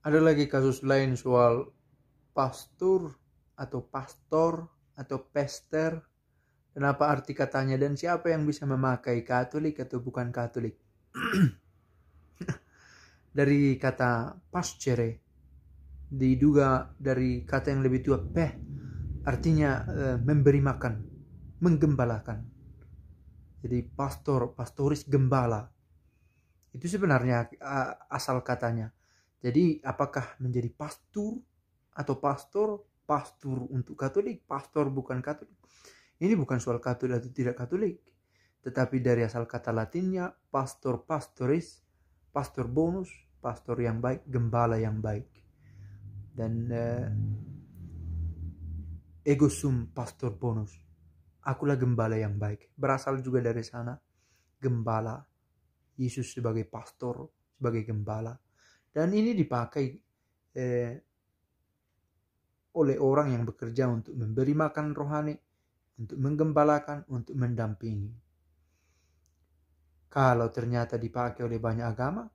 Ada lagi kasus lain soal pastor atau pastor atau pester dan apa arti katanya dan siapa yang bisa memakai Katolik atau bukan Katolik. dari kata pascere diduga dari kata yang lebih tua peh artinya e, memberi makan, menggembalakan. Jadi pastor, pastoris gembala. Itu sebenarnya eh, asal katanya. Jadi apakah menjadi pastor atau pastor, pastor untuk Katolik, pastor bukan Katolik. Ini bukan soal Katolik atau tidak Katolik, tetapi dari asal kata Latinnya pastor pastoris, pastor bonus, pastor yang baik, gembala yang baik. Dan eh, ego sum pastor bonus. Akulah gembala yang baik. Berasal juga dari sana gembala. Yesus sebagai pastor, sebagai gembala. Dan ini dipakai eh, oleh orang yang bekerja untuk memberi makan rohani, untuk menggembalakan, untuk mendampingi. Kalau ternyata dipakai oleh banyak agama,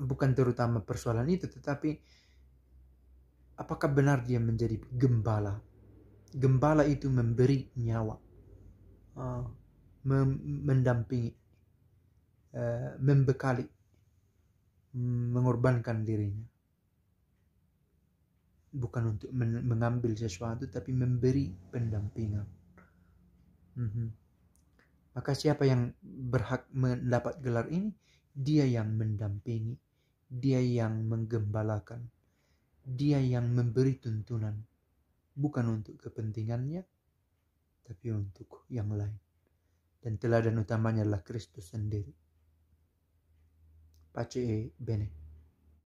bukan terutama persoalan itu, tetapi apakah benar dia menjadi gembala? Gembala itu memberi nyawa, eh, mendampingi, eh, membekali, mengorbankan dirinya. Bukan untuk mengambil sesuatu, tapi memberi pendampingan. Mm -hmm. Maka siapa yang berhak mendapat gelar ini? Dia yang mendampingi, dia yang menggembalakan, dia yang memberi tuntunan. Bukan untuk kepentingannya, tapi untuk yang lain. Dan teladan utamanya adalah Kristus sendiri. pace bene.